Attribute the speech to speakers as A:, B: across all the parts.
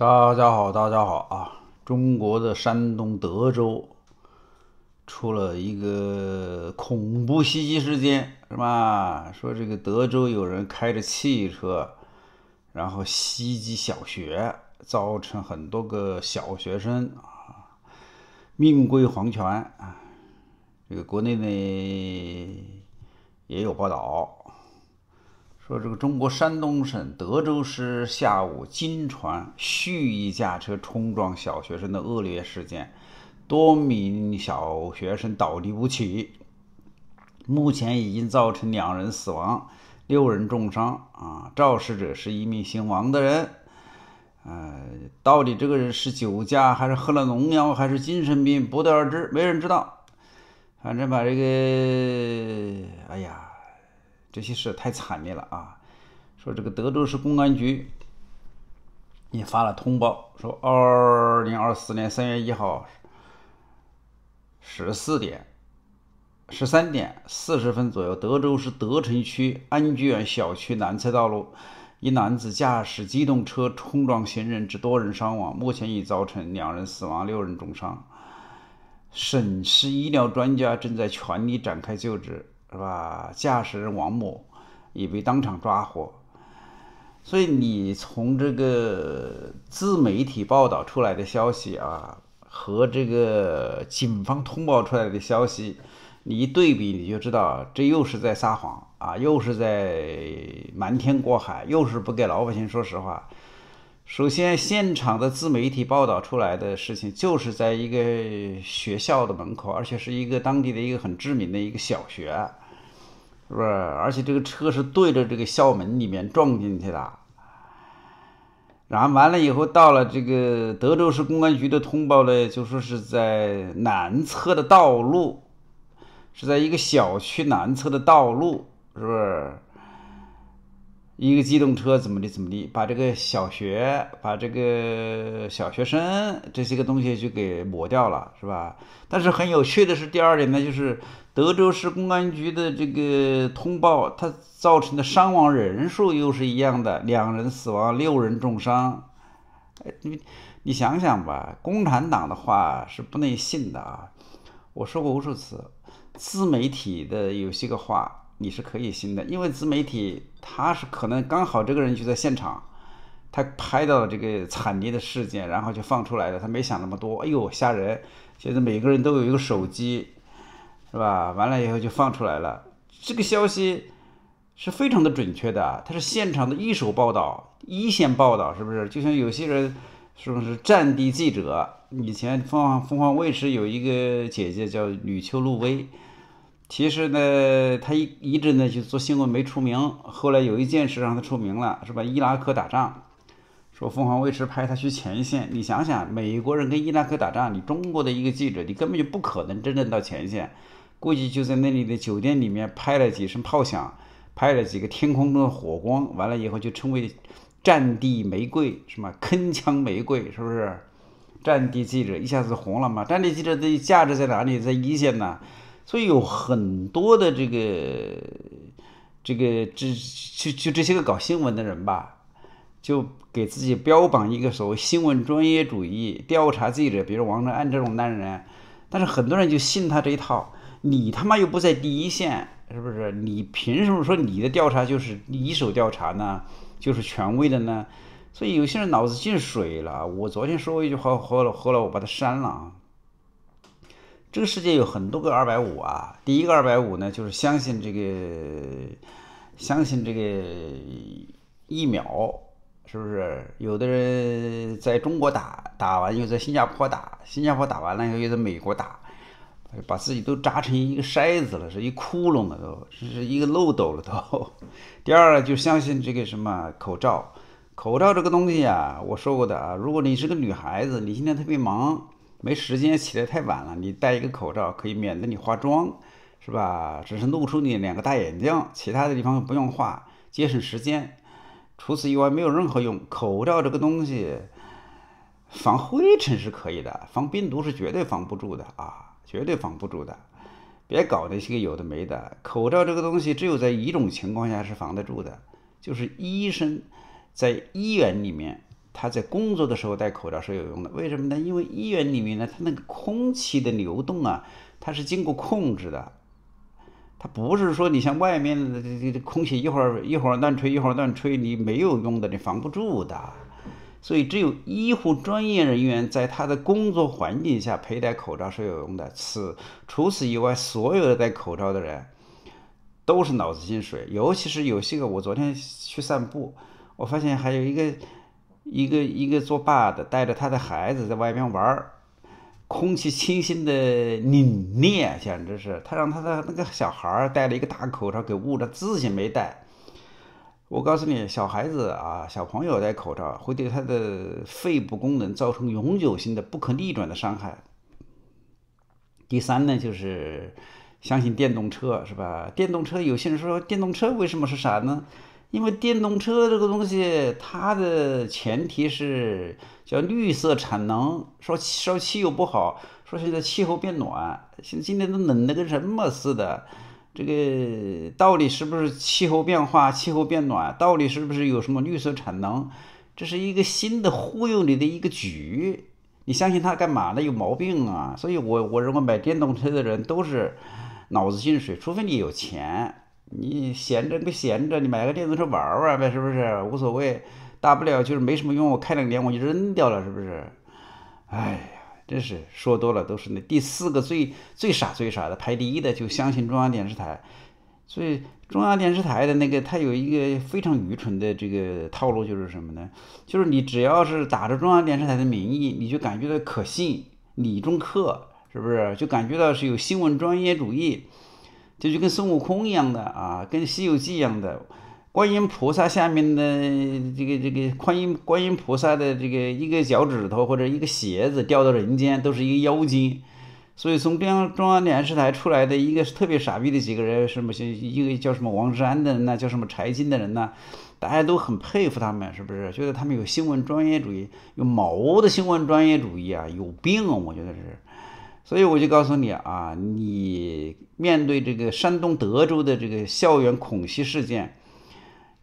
A: 大家好，大家好啊！中国的山东德州出了一个恐怖袭击事件，是吧？说这个德州有人开着汽车，然后袭击小学，造成很多个小学生啊命归黄泉啊。这个国内呢也有报道。说这个中国山东省德州市下午经传蓄意驾车冲撞小学生的恶劣事件，多名小学生倒地不起，目前已经造成两人死亡，六人重伤。啊，肇事者是一名姓王的人。呃，到底这个人是酒驾，还是喝了农药，还是精神病，不得而知，没人知道。反正把这个，哎呀。这些事太惨烈了啊！说这个德州市公安局，也发了通报，说二零二四年三月一号十四点十三点四十分左右，德州市德城区安居园小区南侧道路，一男子驾驶机动车冲撞行人，致多人伤亡，目前已造成两人死亡、六人重伤，省市医疗专家正在全力展开救治。是吧？驾驶人王某也被当场抓获。所以你从这个自媒体报道出来的消息啊，和这个警方通报出来的消息，你一对比，你就知道这又是在撒谎啊，又是在瞒天过海，又是不给老百姓说实话。首先，现场的自媒体报道出来的事情，就是在一个学校的门口，而且是一个当地的一个很知名的一个小学，是不是？而且这个车是对着这个校门里面撞进去的。然后完了以后，到了这个德州市公安局的通报呢，就说是在南侧的道路，是在一个小区南侧的道路，是不是？一个机动车怎么的怎么的，把这个小学、把这个小学生这些个东西就给抹掉了，是吧？但是很有趣的是，第二点呢，就是德州市公安局的这个通报，它造成的伤亡人数又是一样的，两人死亡，六人重伤。你你想想吧，共产党的话是不能信的啊！我说过无数次，自媒体的有些个话。你是可以信的，因为自媒体他是可能刚好这个人就在现场，他拍到了这个惨烈的事件，然后就放出来了。他没想那么多，哎呦吓人！现在每个人都有一个手机，是吧？完了以后就放出来了。这个消息是非常的准确的，它是现场的一手报道、一线报道，是不是？就像有些人说是战地记者，以前凤凰凤凰卫视有一个姐姐叫吕秋露薇。其实呢，他一一直呢就做新闻没出名，后来有一件事让他出名了，是吧？伊拉克打仗，说凤凰卫视派他去前线。你想想，美国人跟伊拉克打仗，你中国的一个记者，你根本就不可能真正到前线，估计就在那里的酒店里面拍了几声炮响，拍了几个天空中的火光，完了以后就称为“战地玫瑰”什么“铿锵玫瑰”，是不是？战地记者一下子红了嘛？战地记者的价值在哪里？在一线呢？所以有很多的这个这个这就就这些个搞新闻的人吧，就给自己标榜一个所谓新闻专业主义、调查记者，比如王成安这种烂人。但是很多人就信他这一套。你他妈又不在第一线，是不是？你凭什么说你的调查就是一手调查呢？就是权威的呢？所以有些人脑子进水了。我昨天说过一句话，后来后来我把它删了。这个世界有很多个二百五啊！第一个二百五呢，就是相信这个，相信这个疫苗，是不是？有的人在中国打，打完又在新加坡打，新加坡打完了以后又在美国打，把自己都扎成一个筛子了，是一窟窿了都，是一个漏斗了都。第二呢，就相信这个什么口罩，口罩这个东西啊，我说过的啊，如果你是个女孩子，你今天特别忙。没时间，起得太晚了。你戴一个口罩，可以免得你化妆，是吧？只是露出你两个大眼睛，其他的地方不用化，节省时间。除此以外，没有任何用。口罩这个东西，防灰尘是可以的，防病毒是绝对防不住的啊，绝对防不住的。别搞那些个有的没的。口罩这个东西，只有在一种情况下是防得住的，就是医生在医院里面。他在工作的时候戴口罩是有用的，为什么呢？因为医院里面呢，它那个空气的流动啊，它是经过控制的，它不是说你像外面的这这空气一会儿一会儿乱吹一会儿乱吹，你没有用的，你防不住的。所以只有医护专业人员在他的工作环境下佩戴口罩是有用的。此除此以外，所有的戴口罩的人都是脑子进水，尤其是有些个，我昨天去散步，我发现还有一个。一个一个做爸的带着他的孩子在外边玩儿，空气清新的凛冽，简直是他让他的那个小孩儿戴了一个大口罩给捂着，自己没戴。我告诉你，小孩子啊，小朋友戴口罩会对他的肺部功能造成永久性的不可逆转的伤害。第三呢，就是相信电动车是吧？电动车有些人说电动车为什么是傻呢？因为电动车这个东西，它的前提是叫绿色产能，说烧汽油不好。说现在气候变暖，现今天都冷的跟什么似的，这个到底是不是气候变化？气候变暖，到底是不是有什么绿色产能？这是一个新的忽悠你的一个局，你相信他干嘛呢？有毛病啊！所以我我认为买电动车的人都是脑子进水，除非你有钱。你闲着不闲着，你买个电动车玩玩呗，是不是无所谓？大不了就是没什么用，我开两年我就扔掉了，是不是？哎呀，真是说多了都是那第四个最最傻最傻的排第一的，就相信中央电视台。所以中央电视台的那个，他有一个非常愚蠢的这个套路，就是什么呢？就是你只要是打着中央电视台的名义，你就感觉到可信，理中客是不是？就感觉到是有新闻专业主义。这就跟孙悟空一样的啊，跟《西游记》一样的，观音菩萨下面的这个这个观音观音菩萨的这个一个脚趾头或者一个鞋子掉到人间，都是一个妖精。所以从中央中央电视台出来的一个特别傻逼的几个人，什么一个叫什么王志安的人呢，叫什么柴静的人呢，大家都很佩服他们，是不是？觉得他们有新闻专业主义，有毛的新闻专业主义啊，有病啊，我觉得是。所以我就告诉你啊，你面对这个山东德州的这个校园恐袭事件，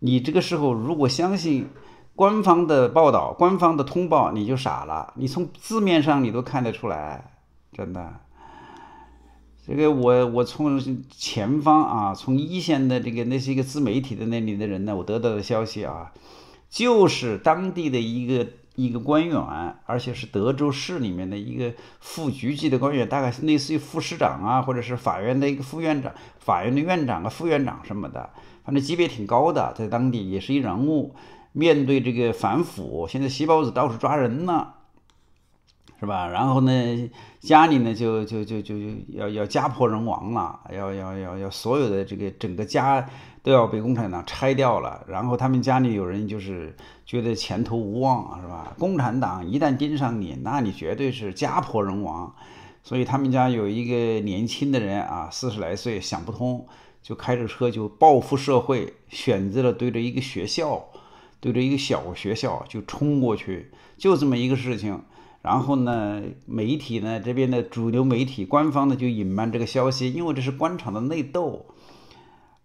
A: 你这个时候如果相信官方的报道、官方的通报，你就傻了。你从字面上你都看得出来，真的。这个我我从前方啊，从一线的这个那些个自媒体的那里的人呢，我得到的消息啊，就是当地的一个。一个官员，而且是德州市里面的一个副局级的官员，大概类似于副市长啊，或者是法院的一个副院长、法院的院长啊、副院长什么的，反正级别挺高的，在当地也是一人物。面对这个反腐，现在西包子到处抓人呢。是吧？然后呢，家里呢就就就就就要要家破人亡了，要要要要所有的这个整个家都要被共产党拆掉了。然后他们家里有人就是觉得前途无望，是吧？共产党一旦盯上你，那你绝对是家破人亡。所以他们家有一个年轻的人啊，四十来岁，想不通，就开着车就报复社会，选择了对着一个学校，对着一个小学校就冲过去，就这么一个事情。然后呢，媒体呢这边的主流媒体官方呢就隐瞒这个消息，因为这是官场的内斗。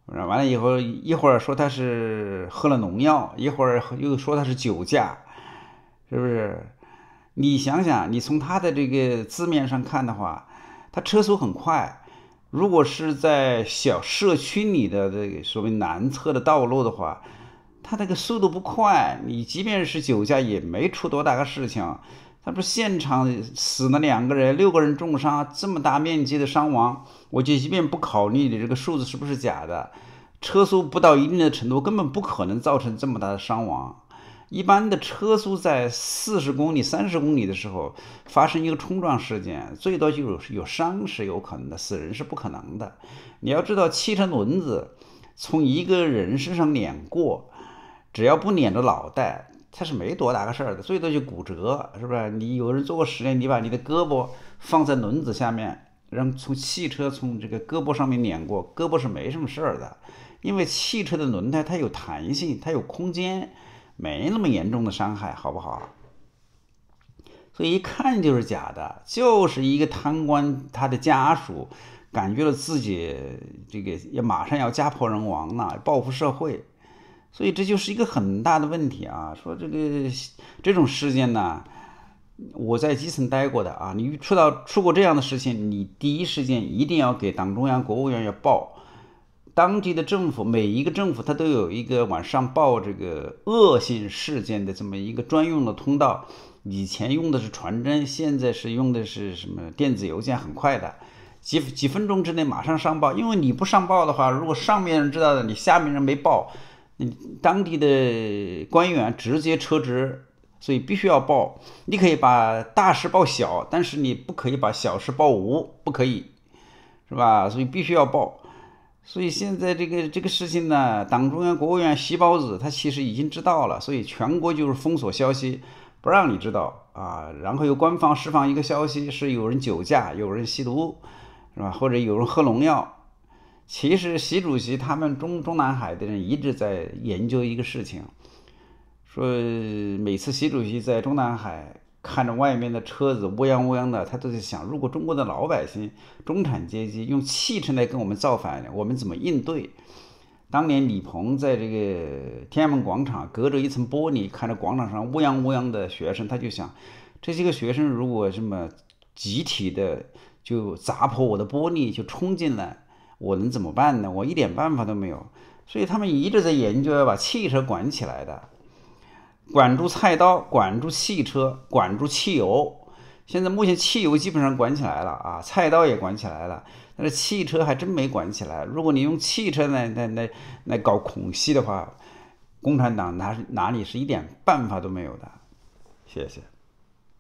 A: 完了以后，一会儿说他是喝了农药，一会儿又说他是酒驾，是不是？你想想，你从他的这个字面上看的话，他车速很快。如果是在小社区里的这个所谓南侧的道路的话，他那个速度不快，你即便是酒驾也没出多大个事情。他不现场死了两个人，六个人重伤，这么大面积的伤亡，我就即便不考虑你这个数字是不是假的，车速不到一定的程度，根本不可能造成这么大的伤亡。一般的车速在四十公里、三十公里的时候，发生一个冲撞事件，最多就有有伤是有可能的，死人是不可能的。你要知道，汽车轮子从一个人身上碾过，只要不碾着脑袋。他是没多大个事儿的，最多就骨折，是不是？你有人做过实验，你把你的胳膊放在轮子下面，让从汽车从这个胳膊上面碾过，胳膊是没什么事儿的，因为汽车的轮胎它有弹性，它有空间，没那么严重的伤害，好不好？所以一看就是假的，就是一个贪官他的家属，感觉到自己这个要马上要家破人亡了，报复社会。所以这就是一个很大的问题啊！说这个这种事件呢，我在基层待过的啊，你遇到出过这样的事情，你第一时间一定要给党中央、国务院要报。当地的政府每一个政府，它都有一个往上报这个恶性事件的这么一个专用的通道。以前用的是传真，现在是用的是什么电子邮件，很快的，几几分钟之内马上上报。因为你不上报的话，如果上面人知道的，你下面人没报。当地的官员直接撤职，所以必须要报。你可以把大事报小，但是你不可以把小事报无，不可以，是吧？所以必须要报。所以现在这个这个事情呢，党中央、国务院、习包子他其实已经知道了，所以全国就是封锁消息，不让你知道啊。然后又官方释放一个消息，是有人酒驾，有人吸毒，是吧？或者有人喝农药。其实，习主席他们中中南海的人一直在研究一个事情，说每次习主席在中南海看着外面的车子乌泱乌泱的，他都在想，如果中国的老百姓、中产阶级用汽车来跟我们造反，我们怎么应对？当年李鹏在这个天安门广场隔着一层玻璃看着广场上乌泱乌泱的学生，他就想，这些个学生如果什么集体的就砸破我的玻璃就冲进来。我能怎么办呢？我一点办法都没有，所以他们一直在研究要把汽车管起来的，管住菜刀，管住汽车，管住汽油。现在目前汽油基本上管起来了啊，菜刀也管起来了，但是汽车还真没管起来。如果你用汽车来来来来搞恐袭的话，共产党哪哪里是一点办法都没有的？谢谢。